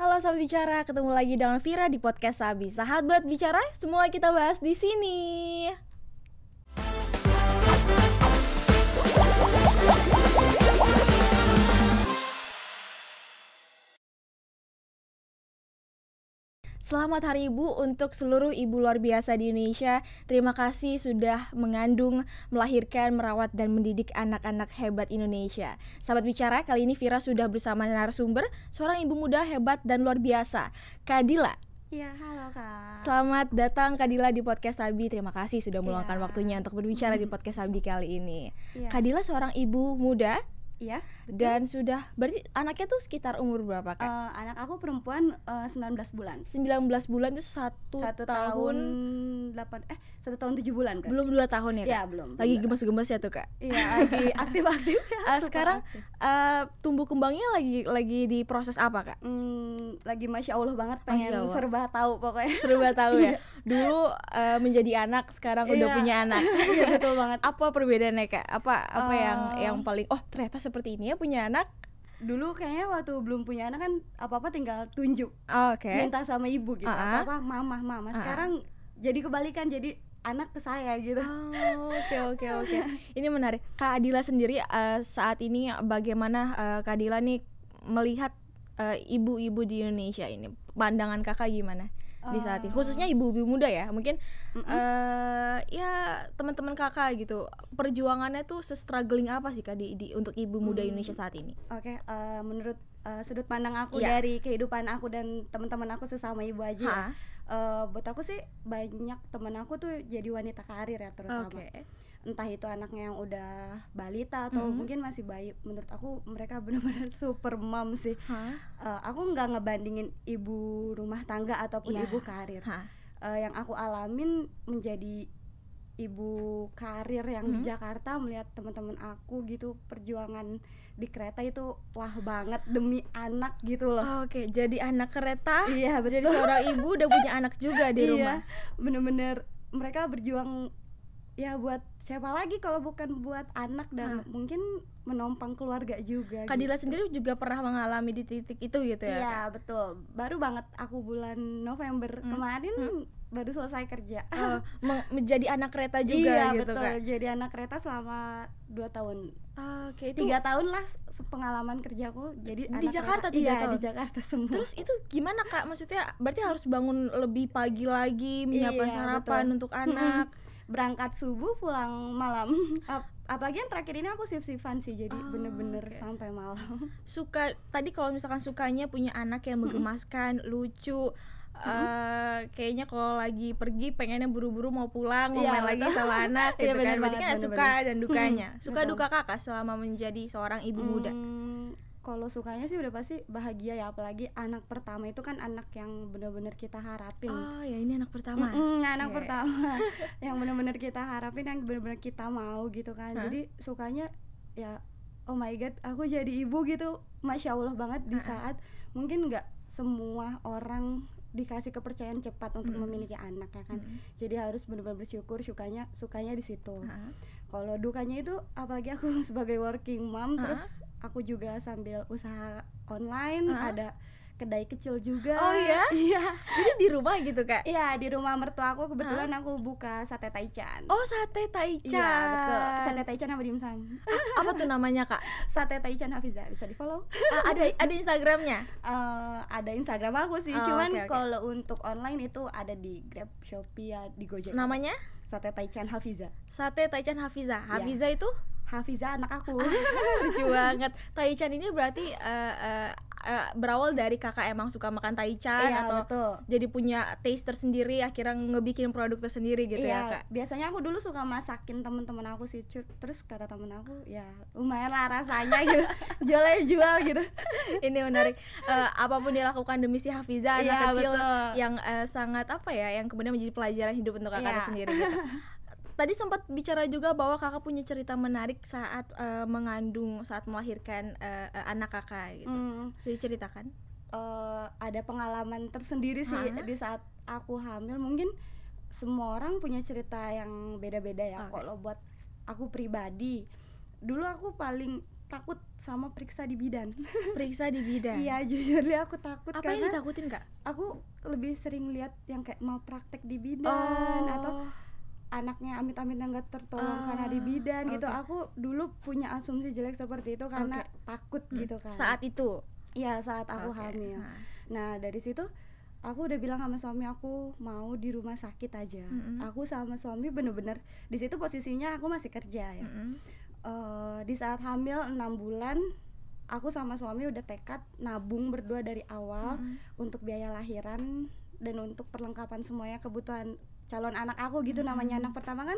Halo sahabat bicara, ketemu lagi dengan Vira di podcast Sabi. Sahabat bicara, semua kita bahas di sini. Selamat Hari Ibu untuk seluruh ibu luar biasa di Indonesia. Terima kasih sudah mengandung, melahirkan, merawat, dan mendidik anak-anak hebat Indonesia. Sahabat bicara, kali ini Vira sudah bersama narasumber, seorang ibu muda hebat dan luar biasa, Kadila. Ya, halo Kak. Selamat datang Kadila di podcast Abi. Terima kasih sudah meluangkan ya. waktunya untuk berbicara di podcast Abi kali ini. Ya. Kadila seorang ibu muda Iya. Dan sudah berarti anaknya tuh sekitar umur berapa kak? Uh, anak aku perempuan uh, eh, 19 bulan. 19 bulan itu satu, satu tahun delapan eh satu tahun tujuh bulan kan? Belum dua tahun ya? kak Iya belum. Lagi iya. gemes-gemes ya tuh kak? Iya lagi aktif-aktif. Ya, uh, sekarang aktif. uh, tumbuh kembangnya lagi lagi di proses apa kak? Hmm, lagi masya allah banget pengen allah. serba tahu pokoknya serba tahu ya iya. dulu uh, menjadi anak sekarang udah iya. punya anak iya betul banget apa perbedaannya kak apa apa uh, yang eh. yang paling oh ternyata seperti ini ya punya anak dulu kayaknya waktu belum punya anak kan apa apa tinggal tunjuk okay. minta sama ibu gitu uh ah, -huh. Ah. apa apa mama mama uh ah, -huh. sekarang jadi kebalikan jadi anak ke saya gitu. Oh, oke oke oke. Ini menarik. Kak Adila sendiri uh, saat ini bagaimana uh, Kak Adila nih melihat Eh, ibu-ibu uh, di Indonesia ini pandangan kakak gimana uh. di saat ini ah. khususnya ibu-ibu muda ya mungkin mm Uh, ya teman-teman kakak gitu perjuangannya tuh struggling apa sih kak di, di untuk ibu muda hmm. Indonesia saat ini oke okay, uh, eh, menurut uh, sudut pandang aku yeah. dari kehidupan aku dan teman-teman aku sesama ibu aja uh, buat aku sih banyak teman aku tuh jadi wanita karir ya terutama okay entah itu anaknya yang udah balita atau mm mungkin masih bayi menurut aku mereka benar-benar super mom sih huh? uh, eh, aku nggak ngebandingin ibu rumah tangga ataupun yeah. ibu karir huh? uh, eh, yang aku alamin menjadi ibu karir yang mm di mm-hmm. Jakarta melihat teman-teman aku gitu perjuangan di kereta itu wah banget demi anak gitu loh. Oh, Oke, okay. jadi anak kereta. Iya, betul. Jadi seorang ibu udah punya anak juga di iya, rumah. Iya, bener-bener mereka berjuang ya buat siapa lagi kalau bukan buat anak dan nah. mungkin menopang keluarga juga. Kadila gitu. sendiri juga pernah mengalami di titik itu gitu ya? Iya betul. Baru banget aku bulan November hmm. kemarin hmm. baru selesai kerja. Uh, menjadi anak kereta juga iya, gitu betul. Jadi anak kereta selama dua tahun. Oke okay, itu tiga tahun lah pengalaman kerjaku. Jadi di anak Jakarta kereta, tiga iya, tahun. di Jakarta semua. Terus itu gimana kak? Maksudnya berarti harus bangun lebih pagi lagi menyiapkan iya, sarapan betul. untuk anak berangkat subuh pulang malam Ap apalagi yang terakhir ini aku sif-sifan sih jadi ah, bener-bener oh, okay. sampai malam suka tadi kalau misalkan sukanya punya anak yang menggemaskan -hmm. lucu Mm uh, kayaknya kalau lagi pergi pengennya buru-buru mau pulang mau yeah, main lagi sama anak iya, gitu yeah, kan berarti kan suka dan dukanya suka duka kakak selama menjadi seorang ibu hmm, muda mm, kalau sukanya sih udah pasti bahagia ya apalagi anak pertama itu kan anak yang benar-benar kita harapin oh ya ini anak pertama mm -mm, anak okay. pertama yang benar-benar kita harapin yang benar-benar kita mau gitu kan huh? jadi sukanya ya oh my god aku jadi ibu gitu masya allah banget di saat mungkin nggak semua orang dikasih kepercayaan cepat untuk hmm. memiliki anak ya kan hmm. jadi harus benar-benar bersyukur sukanya sukanya di situ -huh. kalau dukanya itu apalagi aku sebagai working mom -huh. terus aku juga sambil usaha online uh -huh. ada kedai kecil juga oh ya iya jadi di rumah gitu kak iya di rumah mertua aku kebetulan huh? aku buka sate taichan oh sate taichan iya betul sate taichan apa dimsum ah, apa tuh namanya kak sate taichan Hafiza bisa di follow uh, ah, ada ada instagramnya uh, ada instagram aku sih oh, cuman okay, okay. kalau untuk online itu ada di grab shopee ya di gojek namanya sate taichan Hafiza sate taichan Hafiza iya. Hafiza yeah. itu Hafiza anak aku lucu banget Taichan ini berarti uh, uh, uh, berawal dari kakak emang suka makan Taichan iya, atau betul. jadi punya taste tersendiri akhirnya ngebikin produk tersendiri gitu iya, ya kak biasanya aku dulu suka masakin temen-temen aku sih terus kata temen aku ya lumayan lah rasanya gitu jual jual gitu ini menarik uh, apapun dilakukan demi si Hafiza anak iya, kecil betul. yang uh, sangat apa ya yang kemudian menjadi pelajaran hidup untuk kakaknya iya. sendiri gitu tadi sempat bicara juga bahwa kakak punya cerita menarik saat uh, mengandung saat melahirkan uh, uh, anak kakak gitu hmm. jadi ceritakan uh, ada pengalaman tersendiri sih ha? di saat aku hamil mungkin semua orang punya cerita yang beda-beda ya okay. kalau buat aku pribadi dulu aku paling takut sama periksa di bidan periksa di bidan iya jujur li aku takut apa karena yang ditakutin kak aku lebih sering lihat yang kayak mau praktek di bidan oh. atau anaknya amit-amit yang gak tertolong ah, karena di bidan okay. gitu aku dulu punya asumsi jelek seperti itu karena okay. takut hmm. gitu kan saat itu ya saat aku okay. hamil nah. nah dari situ aku udah bilang sama suami aku mau di rumah sakit aja mm -hmm. aku sama suami bener-bener di situ posisinya aku masih kerja ya mm -hmm. uh, di saat hamil enam bulan aku sama suami udah tekad nabung berdua dari awal mm -hmm. untuk biaya lahiran dan untuk perlengkapan semuanya kebutuhan calon anak aku gitu hmm. namanya anak pertama kan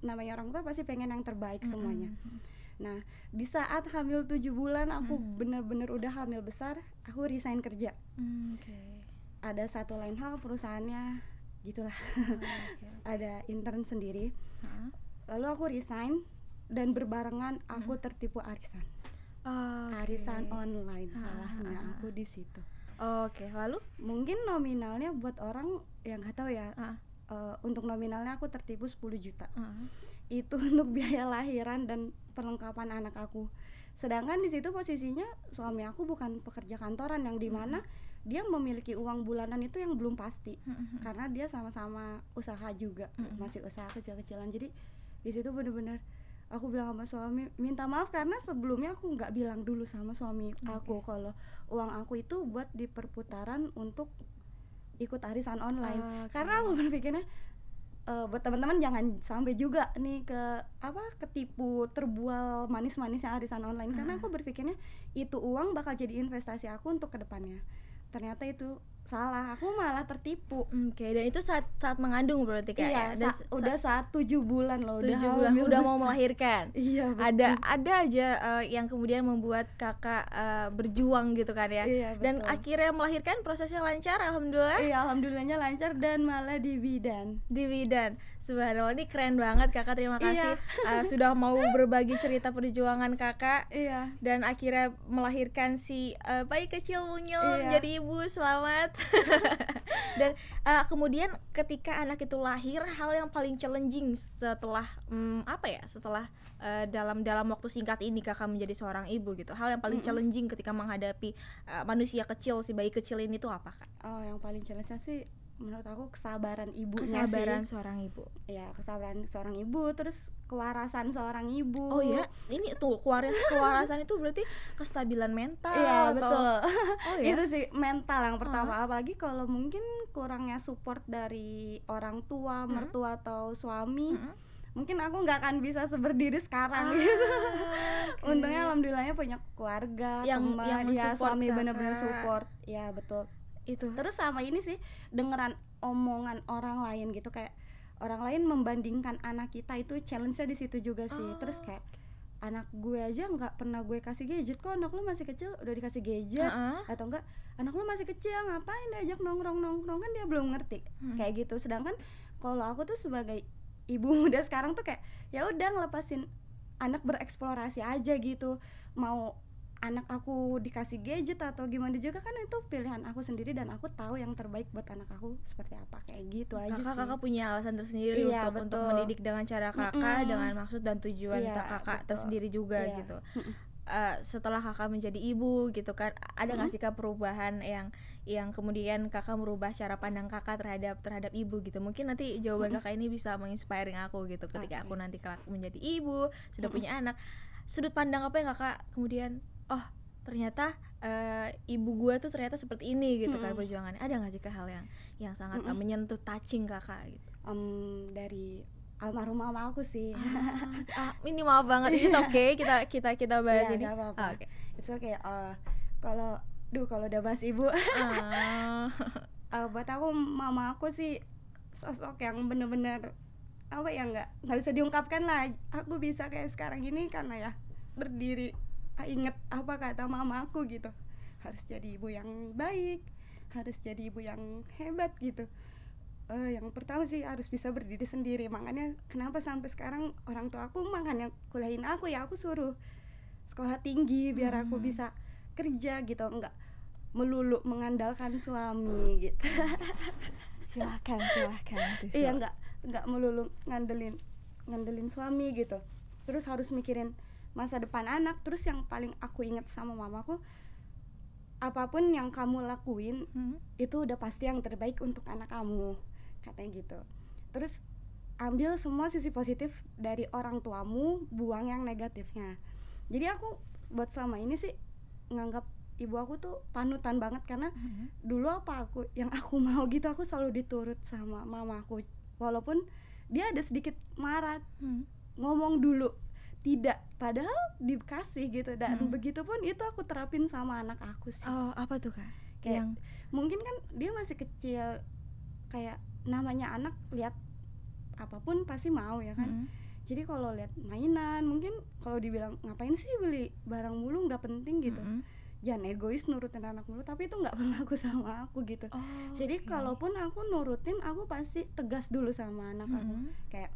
namanya orang tua pasti pengen yang terbaik hmm. hmm semuanya. Hmm, hmm. Nah, di saat hamil tujuh bulan aku bener-bener udah hamil besar, aku resign kerja. Hmm, Ada satu lain hal perusahaannya gitulah. Oh, okay, Ada intern sendiri. Huh? Lalu aku resign dan berbarengan aku hmm. tertipu arisan. okay. Arisan online salahnya aku di situ. Oke, okay. lalu mungkin nominalnya buat orang yang nggak tahu ya. uh uh, untuk nominalnya aku tertipu 10 juta Mm. itu untuk biaya lahiran dan perlengkapan anak aku sedangkan di situ posisinya suami aku bukan pekerja kantoran yang dimana hmm. mm. dia memiliki uang bulanan itu yang belum pasti Mm -hmm. karena dia sama-sama usaha juga mm -hmm. masih usaha kecil-kecilan jadi di situ bener-bener aku bilang sama suami minta maaf karena sebelumnya aku nggak bilang dulu sama suami okay. aku kalau uang aku itu buat di perputaran untuk ikut arisan online ah, okay. karena aku berpikirnya uh, buat teman-teman jangan sampai juga nih ke apa ketipu terbual manis-manisnya arisan online karena ah. aku berpikirnya itu uang bakal jadi investasi aku untuk kedepannya ternyata itu salah aku malah tertipu oke okay, dan itu saat saat mengandung berarti kayak iya, ya? sa udah saat tujuh bulan loh tujuh udah bulan udah mau melahirkan iya ada ada aja uh, yang kemudian membuat kakak uh, berjuang gitu kan ya iya, dan akhirnya melahirkan prosesnya lancar alhamdulillah iya alhamdulillahnya lancar dan malah di bidan di bidan Subhanallah ini keren banget kakak terima iya. kasih iya. uh, sudah mau berbagi cerita perjuangan kakak iya. dan akhirnya melahirkan si uh, bayi kecil mungil iya. menjadi ibu selamat dan uh, kemudian ketika anak itu lahir hal yang paling challenging setelah um, apa ya setelah uh, dalam dalam waktu singkat ini kakak menjadi seorang ibu gitu hal yang paling mm -hmm. challenging ketika menghadapi uh, manusia kecil si bayi kecil ini tuh apa kak? Oh yang paling challenge sih menurut aku kesabaran ibu kesabaran sih. seorang ibu ya kesabaran seorang ibu terus kewarasan seorang ibu oh ya ini tuh kewaras kewarasan itu berarti kestabilan mental ya atau... betul oh, ya? itu sih mental yang pertama uh -huh. apalagi kalau mungkin kurangnya support dari orang tua uh -huh. mertua atau suami uh -huh. mungkin aku nggak akan bisa berdiri sekarang ah, gitu okay. untungnya alhamdulillahnya punya keluarga yang, teman yang ya suami benar-benar support ya betul itu terus sama ini sih dengeran omongan orang lain gitu kayak orang lain membandingkan anak kita itu challenge-nya di situ juga sih oh. terus kayak anak gue aja nggak pernah gue kasih gadget kok anak lu masih kecil udah dikasih gadget uh -uh. atau enggak anak lu masih kecil ngapain diajak nongkrong nongkrong kan dia belum ngerti hmm. kayak gitu sedangkan kalau aku tuh sebagai ibu muda sekarang tuh kayak ya udah ngelepasin anak bereksplorasi aja gitu mau anak aku dikasih gadget atau gimana juga kan itu pilihan aku sendiri dan aku tahu yang terbaik buat anak aku seperti apa kayak gitu kakak, aja kakak kakak punya alasan tersendiri iya, untuk untuk mendidik dengan cara kakak mm -mm. dengan maksud dan tujuan iya, kakak betul. tersendiri juga iya. gitu mm Uh, setelah kakak menjadi ibu gitu kan ada nggak -hmm. sih kak perubahan yang yang kemudian kakak merubah cara pandang kakak terhadap terhadap ibu gitu mungkin nanti jawaban -hmm. kakak ini bisa menginspiring aku gitu ketika okay. aku nanti kelak menjadi ibu sudah -hmm. punya anak sudut pandang apa yang kakak kemudian oh ternyata uh, ibu gue tuh ternyata seperti ini gitu mm -hmm. kan perjuangannya ada nggak sih ke hal yang yang sangat -hmm. uh, menyentuh touching kakak gitu um, dari almarhum mama aku sih ah, ah, ini banget ini oke okay. Iya. kita kita kita bahas yeah, ini apa -apa. Oh, okay. it's okay uh, kalau duh kalau udah bahas ibu uh. uh, buat aku mama aku sih sosok yang bener-bener apa ya nggak nggak bisa diungkapkan lah aku bisa kayak sekarang ini karena ya berdiri inget apa kata mama aku gitu harus jadi ibu yang baik harus jadi ibu yang hebat gitu uh, yang pertama sih harus bisa berdiri sendiri makanya kenapa sampai sekarang orang tua aku makanya kuliahin aku ya aku suruh sekolah tinggi biar hmm. aku bisa kerja gitu enggak melulu mengandalkan suami gitu silahkan silahkan iya enggak enggak melulu ngandelin ngandelin suami gitu terus harus mikirin masa depan anak terus yang paling aku inget sama mamaku apapun yang kamu lakuin hmm. itu udah pasti yang terbaik untuk anak kamu katanya gitu terus ambil semua sisi positif dari orang tuamu buang yang negatifnya jadi aku buat selama ini sih nganggap ibu aku tuh panutan banget karena hmm. dulu apa aku yang aku mau gitu aku selalu diturut sama mamaku walaupun dia ada sedikit marah hmm. ngomong dulu tidak padahal dikasih gitu dan hmm. begitu pun itu aku terapin sama anak aku sih oh apa tuh kak kayak yang mungkin kan dia masih kecil kayak namanya anak lihat apapun pasti mau ya kan hmm. jadi kalau lihat mainan mungkin kalau dibilang ngapain sih beli barang mulu nggak penting gitu hmm. jangan egois nurutin anak mulu tapi itu nggak aku sama aku gitu oh, jadi okay. kalaupun aku nurutin aku pasti tegas dulu sama anak hmm. aku kayak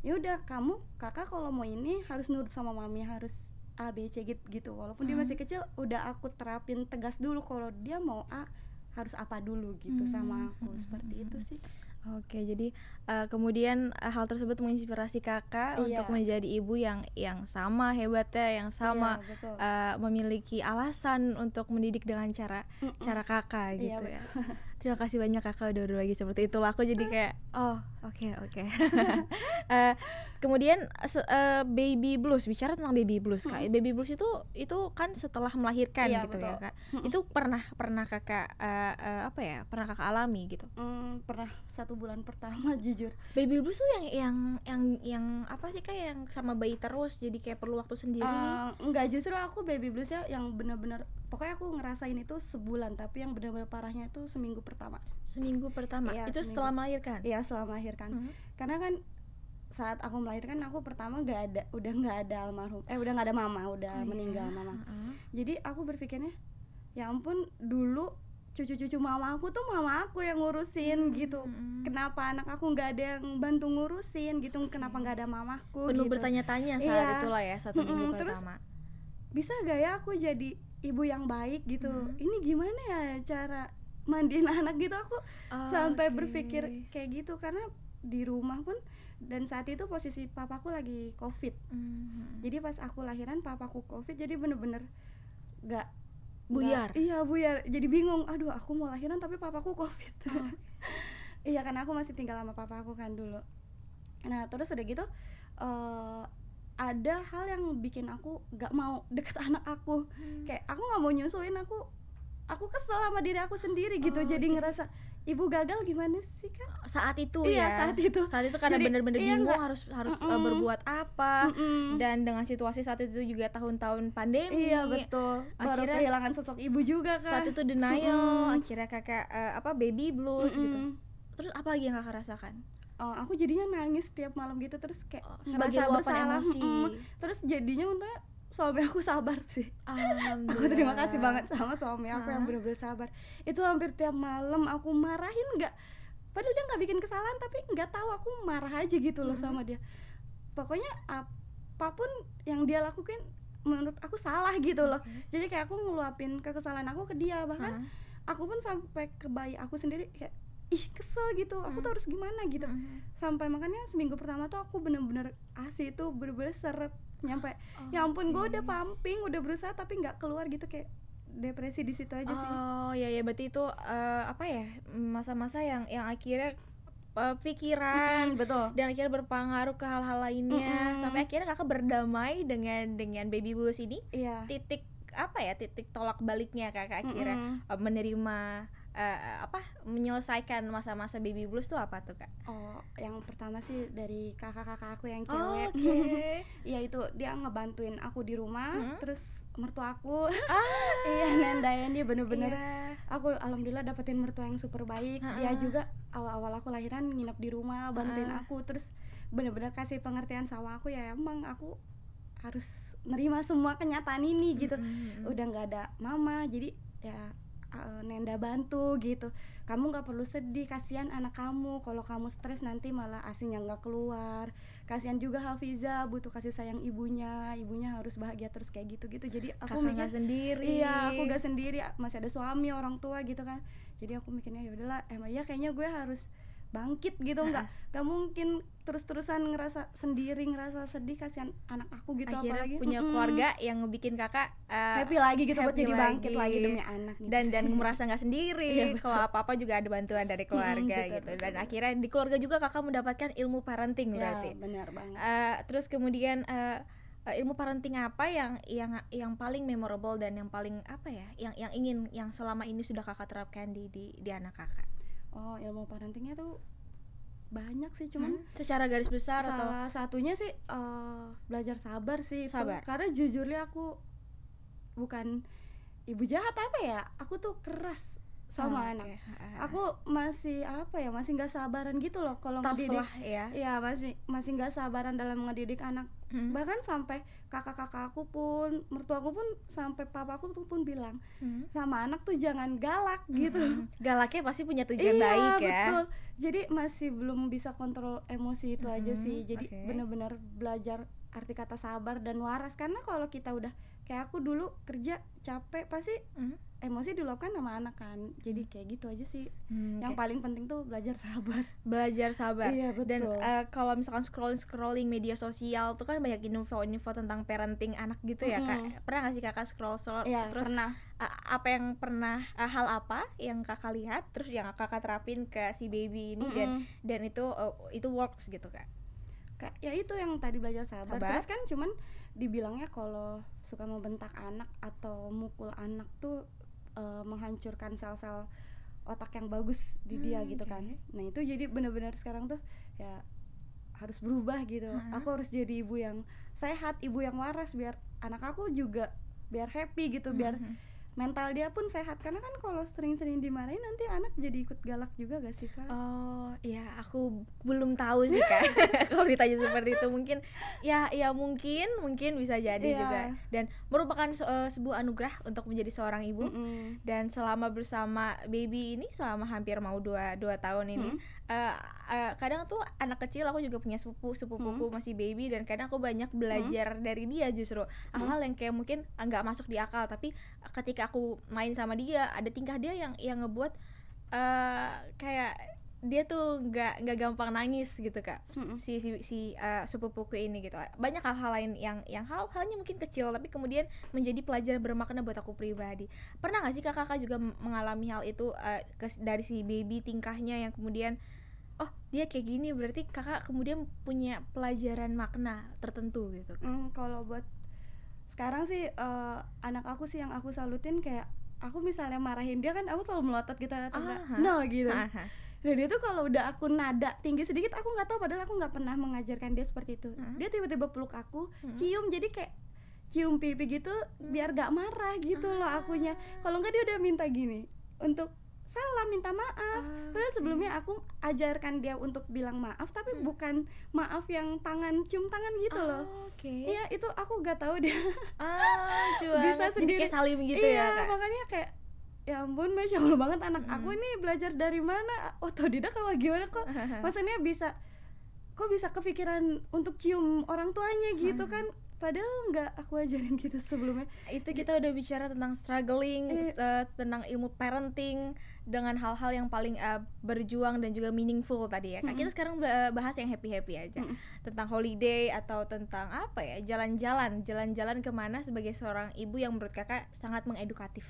ya udah kamu kakak kalau mau ini harus nurut sama mami harus A B C gitu, gitu. walaupun hmm. dia masih kecil udah aku terapin tegas dulu kalau dia mau A harus apa dulu gitu hmm. sama aku seperti itu hmm. sih Oke, jadi uh, kemudian uh, hal tersebut menginspirasi kakak iya. untuk menjadi ibu yang yang sama hebatnya, yang iya, sama iya, uh, memiliki alasan untuk mendidik dengan cara Mm-mm. cara kakak iya, gitu iya, ya. Terima kasih banyak kakak udah lagi seperti itulah aku jadi ah. kayak oh Oke okay, oke. Okay. uh, eh, kemudian uh, baby blues bicara tentang baby blues kak. Hmm. Baby blues itu itu kan setelah melahirkan iya, gitu ya, betul. ya kak. Hmm. Itu pernah pernah kakak uh, uh, apa ya pernah kakak alami gitu? Hmm, pernah satu bulan pertama jujur. Baby blues tuh yang yang yang yang apa sih kak yang sama bayi terus jadi kayak perlu waktu sendiri? Uh, enggak justru aku baby bluesnya yang bener-bener pokoknya aku ngerasain itu sebulan tapi yang bener-bener parahnya itu seminggu pertama. Seminggu pertama. Iya, itu seminggu. setelah melahirkan? Iya setelah melahirkan melahirkan mm -hmm. karena kan saat aku melahirkan aku pertama gak ada udah nggak ada almarhum eh udah nggak ada mama udah oh, iya. meninggal iya. mama mm-hmm. jadi aku berpikirnya ya ampun dulu cucu-cucu mama aku tuh mama aku yang ngurusin hmm, gitu hmm, hmm. kenapa anak aku nggak ada yang bantu ngurusin gitu kenapa nggak ada mamaku perlu gitu. bertanya-tanya saat yeah. itulah ya satu minggu hmm, pertama terus, bisa gak ya aku jadi ibu yang baik gitu hmm. ini gimana ya cara mandiin anak gitu aku oh, sampai okay. berpikir kayak gitu karena di rumah pun dan saat itu posisi papaku lagi covid mm-hmm. jadi pas aku lahiran papaku covid jadi bener-bener gak buyar iya buyar jadi bingung aduh aku mau lahiran tapi papaku covid oh. iya karena aku masih tinggal sama papaku kan dulu nah terus udah gitu uh, ada hal yang bikin aku gak mau deket anak aku hmm. kayak aku gak mau nyusuin aku aku kesel sama diri aku sendiri gitu oh, jadi gitu. ngerasa ibu gagal gimana sih kak saat itu iya, ya saat itu saat itu karena bener-bener iya, bingung harus harus mm -mm. berbuat apa mm -mm. dan dengan situasi saat itu juga tahun-tahun pandemi iya betul akhirnya, baru kehilangan sosok ibu juga kan saat itu denial mm -mm. akhirnya kakak uh, apa baby blues mm -mm. gitu terus apa lagi yang kakak rasakan oh, aku jadinya nangis setiap malam gitu terus kayak oh, sebagai luapan emosi emosi mm, terus jadinya untuk suami aku sabar sih aku terima kasih banget sama suami aku Hah? yang benar-benar sabar itu hampir tiap malam aku marahin nggak padahal dia nggak bikin kesalahan tapi nggak tahu aku marah aja gitu loh sama hmm. dia pokoknya apapun yang dia lakukan menurut aku salah gitu loh okay. jadi kayak aku ngeluapin kekesalan aku ke dia bahkan Hah? aku pun sampai ke bayi aku sendiri kayak ih kesel gitu aku tuh hmm. harus gimana gitu -hmm. sampai makanya seminggu pertama tuh aku bener-bener asi itu bener-bener seret nyampe ya oh, ya ampun gue iya, udah iya. pumping udah berusaha tapi nggak keluar gitu kayak depresi di situ aja sih oh ya ya berarti itu uh, apa ya masa-masa yang yang akhirnya uh, pikiran betul dan akhirnya berpengaruh ke hal-hal lainnya mm -hmm. sampai akhirnya kakak berdamai dengan dengan baby blues ini yeah. titik apa ya titik tolak baliknya kakak akhirnya mm -hmm. menerima uh, apa menyelesaikan masa-masa baby blues tuh apa tuh kak? Oh, yang pertama sih dari kakak-kakak aku yang oh, cewek. Oh, okay. ya itu dia ngebantuin aku di rumah, hmm? terus mertua aku ah. iya nendain dia bener-bener yeah. aku alhamdulillah dapetin mertua yang super baik uh dia juga awal-awal aku lahiran nginep di rumah bantuin uh aku terus bener-bener kasih pengertian sama aku ya emang aku harus nerima semua kenyataan ini gitu mm -hmm. udah nggak ada mama jadi ya Eh, Nenda bantu gitu kamu nggak perlu sedih kasihan anak kamu kalau kamu stres nanti malah asinya nggak keluar kasihan juga Hafiza butuh kasih sayang ibunya ibunya harus bahagia terus kayak gitu gitu jadi aku Kakak mikir sendiri iya aku gak sendiri masih ada suami orang tua gitu kan jadi aku mikirnya ya udahlah emang ya kayaknya gue harus bangkit gitu nggak nah. nggak mungkin terus-terusan ngerasa sendiri ngerasa sedih kasihan anak aku gitu Akhirnya apalagi punya mm-hmm. keluarga yang ngebikin kakak uh, happy lagi gitu buat jadi bangkit lagi, lagi demi anak gitu. dan dan merasa nggak sendiri iya, kalau apa apa juga ada bantuan dari keluarga mm, gitu, gitu. Betul. dan akhirnya di keluarga juga kakak mendapatkan ilmu parenting iya, berarti ya, benar banget uh, terus kemudian uh, ilmu parenting apa yang yang yang paling memorable dan yang paling apa ya yang yang ingin yang selama ini sudah kakak terapkan di di, di anak kakak oh ilmu parentingnya tuh banyak sih cuman hmm? secara garis besar salah atau satunya sih uh, belajar sabar sih sabar tuh, karena jujurnya aku bukan ibu jahat apa ya aku tuh keras sama oh, anak okay. aku masih apa ya masih nggak sabaran gitu loh kalau ngedidik lah, ya. ya masih masih nggak sabaran dalam ngedidik anak hmm. bahkan sampai kakak-kakak aku pun mertua aku pun sampai papa aku pun bilang hmm. sama anak tuh jangan galak hmm. gitu hmm, hmm. galaknya pasti punya tujuan iya, baik ya betul. jadi masih belum bisa kontrol emosi itu hmm. aja sih jadi okay. benar-benar belajar arti kata sabar dan waras karena kalau kita udah kayak aku dulu kerja capek pasti hmm emosi diluapkan sama anak kan jadi kayak gitu aja sih hmm, yang okay. paling penting tuh belajar sabar belajar sabar iya, betul. dan uh, eh, kalau misalkan scrolling scrolling media sosial tuh kan banyak info info tentang parenting anak gitu ya hmm. kak pernah gak sih kakak scroll scroll ya, terus pernah. Uh, apa yang pernah uh, hal apa yang kakak lihat terus yang kakak terapin ke si baby ini hmm. dan dan itu uh, itu works gitu kak kak ya itu yang tadi belajar sabar, sabar. terus kan cuman dibilangnya kalau suka membentak anak atau mukul anak tuh uh, menghancurkan sel-sel otak yang bagus di hmm, dia gitu kan nah itu jadi benar-benar sekarang tuh ya harus berubah gitu -huh. aku harus jadi ibu yang sehat ibu yang waras biar anak aku juga biar happy gitu biar hmm, hmm mental dia pun sehat karena kan kalau sering-sering dimarahin nanti anak jadi ikut galak juga gak sih kak? Oh ya aku belum tahu sih kak kalau ditanya seperti itu mungkin ya ya mungkin mungkin bisa jadi yeah. juga dan merupakan se eh, sebuah anugerah untuk menjadi seorang ibu mm -hmm. dan selama bersama baby ini selama hampir mau dua dua tahun ini mm -hmm uh, kadang tuh anak kecil aku juga punya sepupu sepupuku hmm. masih baby dan kadang aku banyak hmm. belajar hmm. dari dia justru hal-hal hmm. yang kayak mungkin eh, nggak masuk di akal tapi ketika aku main sama dia ada tingkah dia yang yang ngebuat uh, kayak dia tuh nggak nggak gampang nangis gitu kak hmm si si si uh, sepupuku ini gitu banyak hal-hal lain yang yang hal-halnya mungkin kecil tapi kemudian menjadi pelajaran bermakna buat aku pribadi pernah nggak sih kakak kakak juga mengalami hal itu uh, dari si baby tingkahnya yang kemudian oh dia kayak gini berarti kakak kemudian punya pelajaran makna tertentu gitu mm, kalau buat sekarang sih uh, anak aku sih yang aku salutin kayak aku misalnya marahin dia kan aku selalu melotot gitu atau enggak ah, no ah, gitu Aha. Ah. dan itu kalau udah aku nada tinggi sedikit aku nggak tahu padahal aku nggak pernah mengajarkan dia seperti itu Aha. dia tiba-tiba peluk aku hmm. cium jadi kayak cium pipi gitu hmm. biar gak marah gitu Aha. loh akunya kalau enggak dia udah minta gini untuk salah minta maaf. Uh, Padahal sebelumnya iya. aku ajarkan dia untuk bilang maaf tapi hmm. bukan maaf yang tangan cium tangan gitu ah, loh. Oke. Okay. Iya, itu aku gak tahu dia. Ah, uh, bisa sendiri kayak salim gitu iya, ya. Kak. makanya kayak ya ampun masya allah banget anak hmm. aku ini belajar dari mana oh otodidak apa gimana kok maksudnya bisa kok bisa kepikiran untuk cium orang tuanya gitu kan padahal nggak aku ajarin gitu sebelumnya itu kita udah bicara tentang struggling iya. eh, tentang ilmu parenting dengan hal-hal yang paling uh, berjuang dan juga meaningful tadi ya. Kak. Mm -hmm. Kita sekarang bahas yang happy-happy aja. Mm -hmm. Tentang holiday atau tentang apa ya? Jalan-jalan, jalan-jalan kemana sebagai seorang ibu yang menurut Kakak sangat mengedukatif.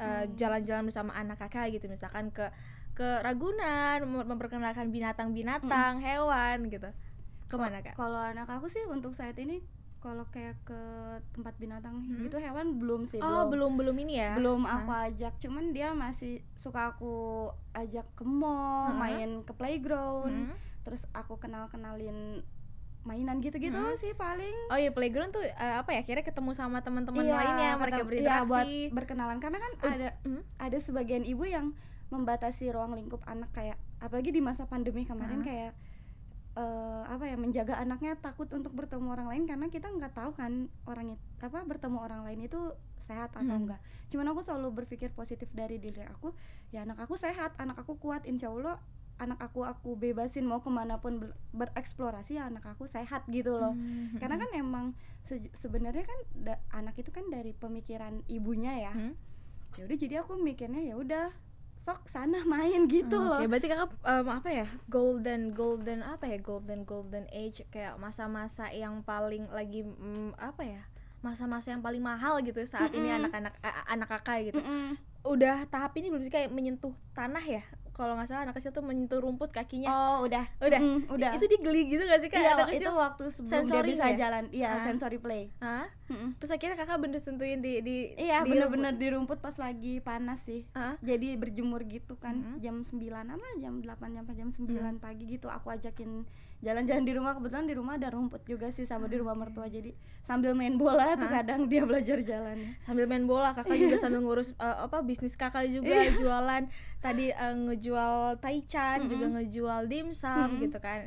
Eh, mm. Jalan-jalan uh, mm. -hmm. bersama anak Kakak gitu misalkan ke ke Ragunan, memperkenalkan binatang-binatang, mm -hmm. hewan gitu. Kemana Kak? Kalau anak aku sih untuk saat ini kalau kayak ke tempat binatang hmm? gitu hewan belum sih oh belum belum, belum ini ya belum Hah? aku ajak cuman dia masih suka aku ajak ke mall hmm? main ke playground hmm? terus aku kenal kenalin mainan gitu-gitu hmm. sih paling oh iya playground tuh uh, apa ya akhirnya ketemu sama teman-teman iya, lainnya mereka iya, berinteraksi iya, buat berkenalan karena kan uh, ada uh. ada sebagian ibu yang membatasi ruang lingkup anak kayak apalagi di masa pandemi kemarin uh. kayak uh, apa ya menjaga anaknya takut untuk bertemu orang lain karena kita nggak tahu kan orang itu apa bertemu orang lain itu sehat atau hmm. enggak cuman aku selalu berpikir positif dari diri aku ya anak aku sehat anak aku kuat insya allah anak aku aku bebasin mau kemana pun bereksplorasi ya anak aku sehat gitu loh hmm. karena kan emang se sebenarnya kan anak itu kan dari pemikiran ibunya ya hmm. ya udah jadi aku mikirnya ya udah sok sana main ah, gitu loh. okay. berarti kakak um, apa ya? Golden golden apa ya? Golden golden age kayak masa-masa yang paling lagi um, apa ya? Masa-masa yang paling mahal gitu saat mm -mm. ini anak-anak anak kakak gitu. Mm -mm udah tahap ini belum sih kayak menyentuh tanah ya kalau nggak salah anak kecil tuh menyentuh rumput kakinya oh udah udah mm, udah itu dia gitu gak sih kak iya, anak kecil itu waktu sebelum sensory dia bisa ya? jalan iya ah. sensory play ah mm terus akhirnya kakak bener sentuhin di di iya bener-bener di rumput pas lagi panas sih ah? jadi berjemur gitu kan -hmm. jam sembilan lah jam delapan sampai jam sembilan -hmm. pagi gitu aku ajakin jalan-jalan di rumah kebetulan di rumah ada rumput juga sih sama di rumah ah, mertua jadi sambil main bola Hah? tuh kadang dia belajar jalan sambil main bola kakak iya. juga sambil ngurus uh, apa bisnis kakak juga iya. jualan tadi uh, ngejual taichan mm -hmm. juga ngejual dimsum mm -hmm. gitu kan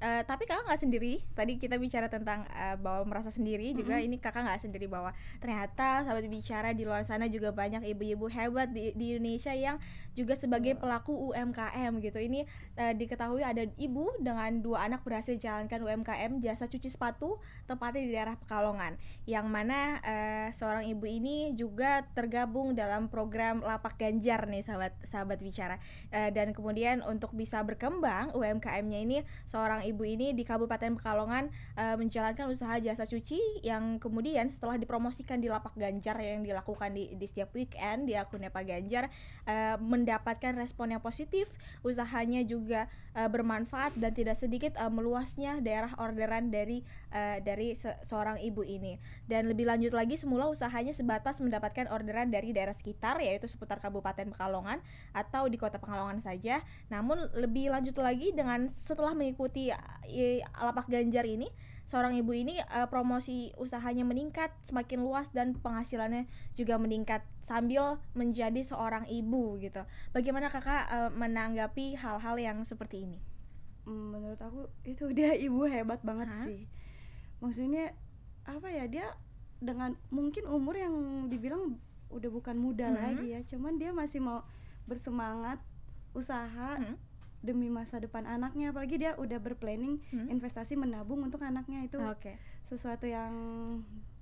Uh, tapi kakak nggak sendiri tadi kita bicara tentang uh, bahwa merasa sendiri mm-hmm. juga ini kakak nggak sendiri bahwa ternyata sahabat bicara di luar sana juga banyak ibu-ibu hebat di, di Indonesia yang juga sebagai pelaku UMKM gitu. Ini uh, diketahui ada ibu dengan dua anak berhasil jalankan UMKM jasa cuci sepatu tepatnya di daerah Pekalongan. Yang mana uh, seorang ibu ini juga tergabung dalam program Lapak Ganjar nih sahabat sahabat bicara. Uh, dan kemudian untuk bisa berkembang UMKM-nya ini seorang ibu ini di Kabupaten Pekalongan uh, menjalankan usaha jasa cuci yang kemudian setelah dipromosikan di Lapak Ganjar yang dilakukan di, di setiap weekend di akunnya Pak Ganjar uh, mendapatkan respon yang positif, usahanya juga uh, bermanfaat dan tidak sedikit uh, meluasnya daerah orderan dari uh, dari se seorang ibu ini. Dan lebih lanjut lagi semula usahanya sebatas mendapatkan orderan dari daerah sekitar yaitu seputar Kabupaten Pekalongan atau di Kota Pekalongan saja. Namun lebih lanjut lagi dengan setelah mengikuti uh, lapak ganjar ini seorang ibu ini uh, promosi usahanya meningkat semakin luas dan penghasilannya juga meningkat sambil menjadi seorang ibu gitu. Bagaimana kakak uh, menanggapi hal-hal yang seperti ini? Hmm, menurut aku itu dia ibu hebat banget Hah? sih. Maksudnya apa ya dia dengan mungkin umur yang dibilang udah bukan muda -hmm. lagi ya, cuman dia masih mau bersemangat usaha -hmm demi masa depan anaknya apalagi dia udah berplanning hmm? investasi menabung untuk anaknya itu okay. sesuatu yang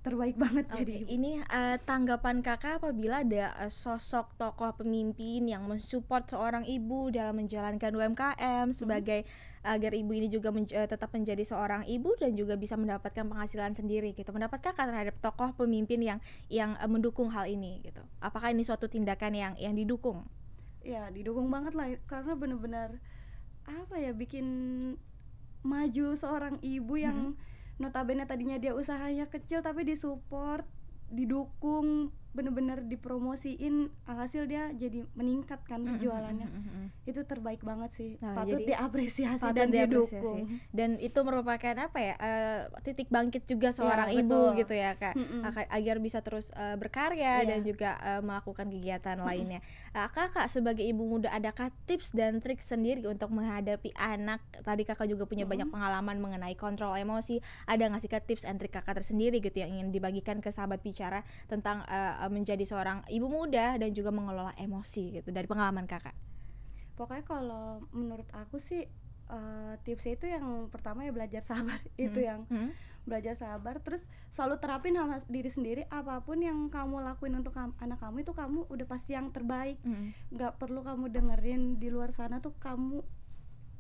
terbaik banget okay. jadi ini uh, tanggapan kakak apabila ada uh, sosok tokoh pemimpin yang mensupport seorang ibu dalam menjalankan UMKM hmm. sebagai hmm. agar ibu ini juga menj eh, tetap menjadi seorang ibu dan juga bisa mendapatkan penghasilan sendiri gitu mendapat kakak terhadap tokoh pemimpin yang yang uh, mendukung hal ini gitu apakah ini suatu tindakan yang yang didukung ya didukung banget lah karena bener-bener apa ya bikin maju seorang ibu yang hmm. notabene tadinya dia usahanya kecil tapi disupport didukung bener-bener dipromosiin alhasil dia jadi meningkat kan penjualannya mm -hmm. itu terbaik banget sih nah, patut jadi, diapresiasi patut dan didukung diapresiasi. dan itu merupakan apa ya uh, titik bangkit juga iya, seorang ya, ibu betul. gitu ya kak mm -hmm. agar bisa terus uh, berkarya yeah. dan juga uh, melakukan kegiatan mm -hmm. lainnya uh, kakak sebagai ibu muda adakah tips dan trik sendiri untuk menghadapi anak tadi kakak juga punya mm -hmm. banyak pengalaman mengenai kontrol emosi ada ngasih sih kak tips and trik kakak tersendiri gitu yang ingin dibagikan ke sahabat bicara tentang uh, Eh, menjadi seorang ibu muda dan juga mengelola emosi gitu dari pengalaman kakak? Pokoknya kalau menurut aku sih uh, tipsnya itu yang pertama ya belajar sabar hmm. itu yang hmm. belajar sabar terus selalu terapin sama diri sendiri apapun yang kamu lakuin untuk kam anak kamu itu kamu udah pasti yang terbaik hmm. nggak hmm. perlu kamu dengerin di luar sana tuh kamu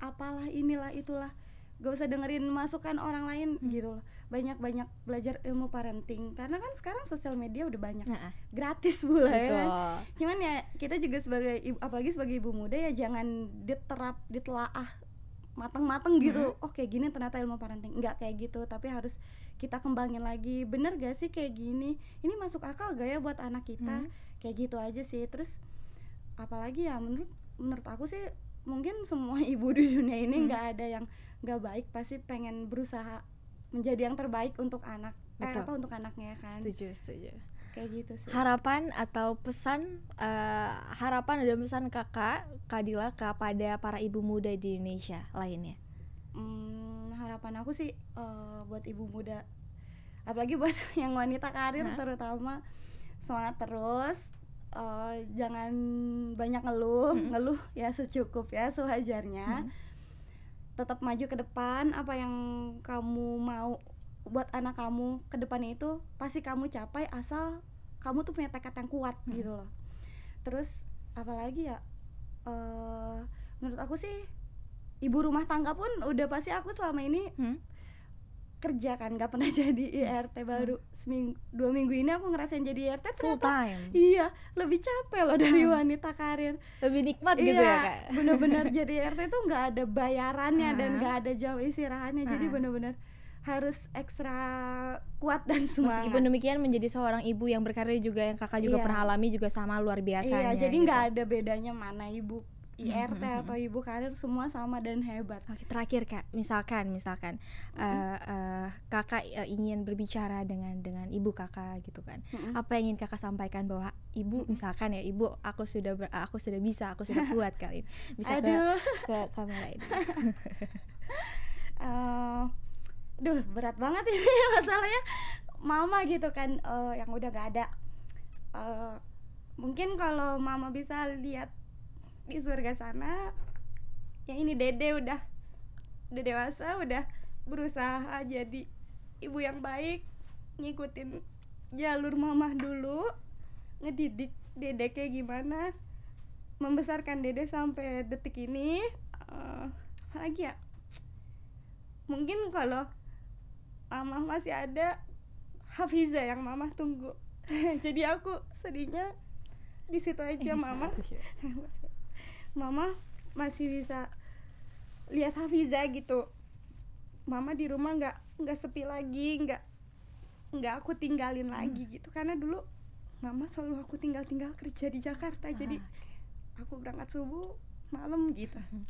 apalah inilah itulah gak usah dengerin masukan orang lain hmm. gitu loh banyak-banyak belajar ilmu parenting karena kan sekarang sosial media udah banyak nah, gratis pula Betul. ya kan cuman ya kita juga sebagai ibu, apalagi sebagai ibu muda ya jangan diterap ditelaah mateng-mateng gitu hmm. oh kayak gini ternyata ilmu parenting nggak kayak gitu tapi harus kita kembangin lagi bener gak sih kayak gini ini masuk akal gak ya buat anak kita hmm. kayak gitu aja sih terus apalagi ya menurut menurut aku sih mungkin semua ibu di dunia ini hmm. nggak hmm. ada yang nggak baik pasti pengen berusaha menjadi yang terbaik untuk anak Eh, apa untuk anaknya ya kan setuju setuju kayak gitu sih harapan atau pesan uh, harapan ada pesan kakak Kadila kepada para ibu muda di Indonesia lainnya hmm, harapan aku sih uh, buat ibu muda apalagi buat yang wanita karir nah. terutama semangat terus uh, jangan banyak ngeluh hmm. ngeluh ya secukup ya sewajarnya hmm. tetap maju ke depan apa yang kamu mau buat anak kamu ke depannya itu pasti kamu capai asal kamu tuh punya tekad yang kuat hmm. gitu loh terus apalagi ya uh, menurut aku sih ibu rumah tangga pun udah pasti aku selama ini hmm kerja kan nggak pernah jadi IRT baru hmm. seminggu dua minggu ini aku ngerasain jadi IRT full time iya lebih capek loh dari hmm. wanita karir lebih nikmat gitu iya, gitu ya kak bener-bener jadi IRT tuh nggak ada bayarannya uh dan nggak ada jam istirahatnya uh jadi bener-bener harus ekstra kuat dan semangat. Meskipun demikian menjadi seorang ibu yang berkarir juga yang kakak juga iya. pernah alami juga sama luar biasa. Iya, ya, jadi nggak gitu. ada bedanya mana ibu IRT mm -hmm. atau ibu karir semua sama dan hebat. Oke, terakhir Kak, misalkan misalkan mm -hmm. uh, uh, Kakak uh, ingin berbicara dengan dengan ibu Kakak gitu kan. Mm -hmm. Apa yang ingin Kakak sampaikan bahwa ibu mm -hmm. misalkan ya, ibu aku sudah ber, aku sudah bisa, aku sudah kuat kali ini. Bisa Aduh. ke ke kamera ini. uh, duh, berat banget ini masalahnya. Mama gitu kan uh, yang udah gak ada uh, mungkin kalau mama bisa lihat di surga sana ya ini dede udah udah dewasa udah berusaha jadi ibu yang baik ngikutin jalur mamah dulu ngedidik dede kayak gimana membesarkan dede sampai detik ini uh, eh, lagi ya mungkin kalau mamah masih ada Hafiza yang mamah tunggu jadi aku sedihnya di situ aja iya, mamah iya. mama masih bisa lihat Hafiza gitu mama di rumah nggak nggak sepi lagi nggak nggak aku tinggalin hmm. lagi gitu karena dulu mama selalu aku tinggal tinggal kerja di Jakarta ah, jadi okay. aku berangkat subuh malam gitu hmm.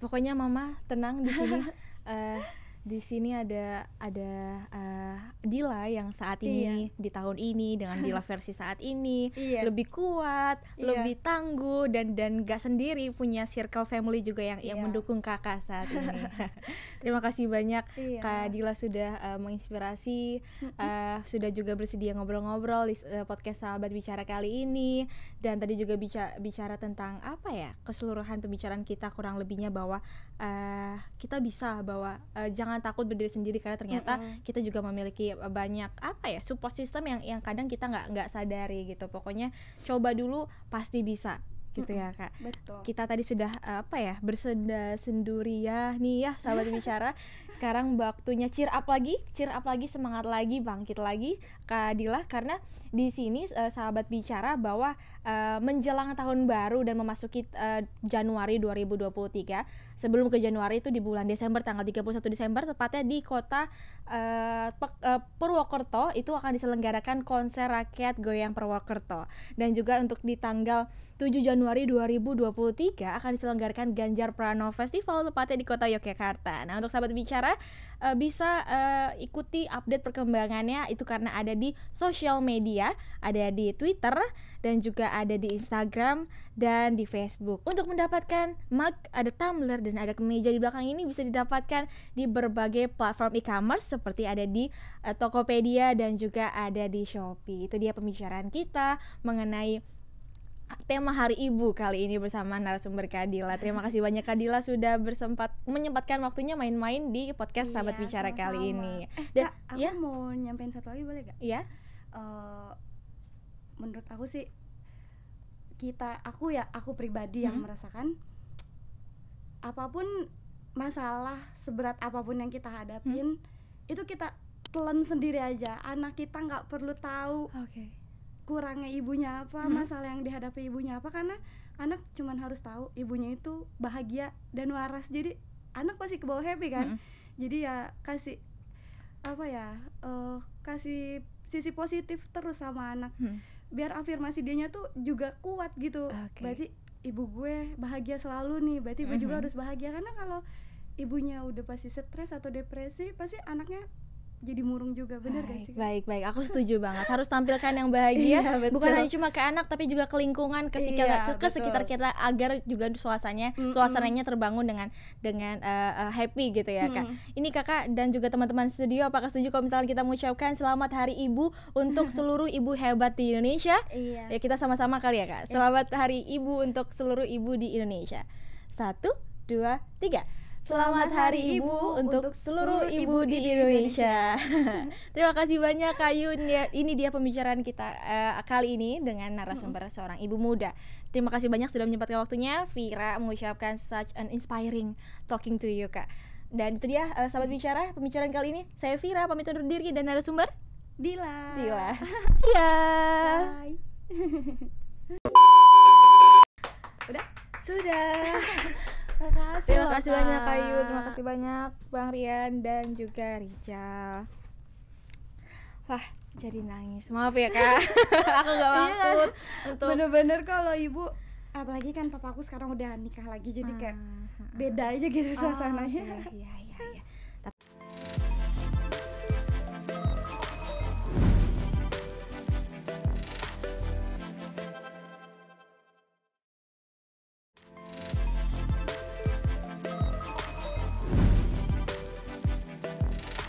pokoknya mama tenang di sini uh, di sini ada ada uh, Dila yang saat ini iya. di tahun ini dengan Dila versi saat ini iya. lebih kuat, iya. lebih tangguh dan dan gak sendiri punya circle family juga yang iya. yang mendukung kakak saat ini. Terima kasih banyak iya. Kak Dila sudah uh, menginspirasi, uh, sudah juga bersedia ngobrol-ngobrol di uh, podcast Sahabat Bicara kali ini dan tadi juga bicara bicara tentang apa ya keseluruhan pembicaraan kita kurang lebihnya bahwa uh, kita bisa bahwa uh, jangan takut berdiri sendiri karena ternyata mm -hmm. kita juga memiliki eh, banyak apa ya support system yang yang kadang kita nggak nggak sadari gitu pokoknya coba dulu pasti bisa gitu mm -hmm. ya kak. Betul. Kita tadi sudah apa ya bersenda ya nih ya sahabat bicara. Sekarang waktunya cheer up lagi, cheer up lagi, semangat lagi, bangkit lagi, Kak Dila karena di sini uh, sahabat bicara bahwa uh, menjelang tahun baru dan memasuki uh, Januari 2023. Sebelum ke Januari itu di bulan Desember tanggal 31 Desember tepatnya di kota uh, Pek, uh, Purwokerto itu akan diselenggarakan konser rakyat goyang Purwokerto dan juga untuk di tanggal 7 Januari 2023 akan diselenggarakan Ganjar Pranowo Festival tepatnya di kota Yogyakarta. Nah, untuk sahabat bicara uh, bisa uh, ikuti update perkembangannya itu karena ada di sosial media, ada di Twitter dan juga ada di Instagram dan di Facebook. Untuk mendapatkan mug, ada tumbler dan ada kemeja di belakang ini bisa didapatkan di berbagai platform e-commerce seperti ada di uh, Tokopedia dan juga ada di Shopee. Itu dia pembicaraan kita mengenai ah, tema hari ibu kali ini bersama narasumber Kadila. Terima kasih banyak Kadila sudah bersempat menyempatkan waktunya main-main di podcast iya, Sahabat Bicara sama -sama. kali ini. Eh, dan eh, aku ya? mau nyampein satu lagi boleh gak? Iya. Uh, menurut aku sih kita aku ya aku pribadi hmm. yang merasakan apapun masalah seberat apapun yang kita hadapin hmm. itu kita telan sendiri aja anak kita nggak perlu tahu okay. kurangnya ibunya apa hmm. masalah yang dihadapi ibunya apa karena anak cuman harus tahu ibunya itu bahagia dan waras jadi anak pasti ke happy kan hmm. jadi ya kasih apa ya uh, kasih sisi positif terus sama anak hmm biar afirmasi dianya tuh juga kuat gitu okay. berarti ibu gue bahagia selalu nih berarti gue mm -hmm. juga mm-hmm. harus bahagia karena kalau ibunya udah pasti stres atau depresi pasti anaknya jadi murung juga bener baik, gak sih baik baik aku setuju banget harus tampilkan yang bahagia iya, betul. bukan hanya cuma ke anak tapi juga ke lingkungan ke sekitar iya, ke, ke sekitar kita agar juga suasananya mm -mm. suasananya terbangun dengan dengan uh, happy gitu ya kak mm. ini kakak dan juga teman-teman studio apakah setuju kalau misalnya kita mengucapkan selamat hari ibu untuk seluruh ibu hebat di Indonesia iya. ya kita sama-sama kali ya kak selamat iya. hari ibu untuk seluruh ibu di Indonesia satu dua tiga Selamat Hari Ibu untuk seluruh ibu di Indonesia. Terima kasih banyak Kayu. Ini dia pembicaraan kita uh, kali ini dengan narasumber seorang ibu muda. Terima kasih banyak sudah menyempatkan waktunya. Vira mengucapkan such an inspiring talking to you, Kak. Dan itu dia uh, sahabat mm. bicara pembicaraan kali ini. Saya Vira pamit undur diri dan narasumber Dila. Dila. ya. Bye. Udah? Sudah kasih. Terima kasih banyak Kayu, terima kasih banyak Bang Rian dan juga Rijal. Wah, jadi nangis. Maaf ya, Kak. aku gak iya. maksud untuk Bener-bener kalau Ibu apalagi kan papaku sekarang udah nikah lagi jadi kayak ah, beda aja gitu oh, Iya, iya,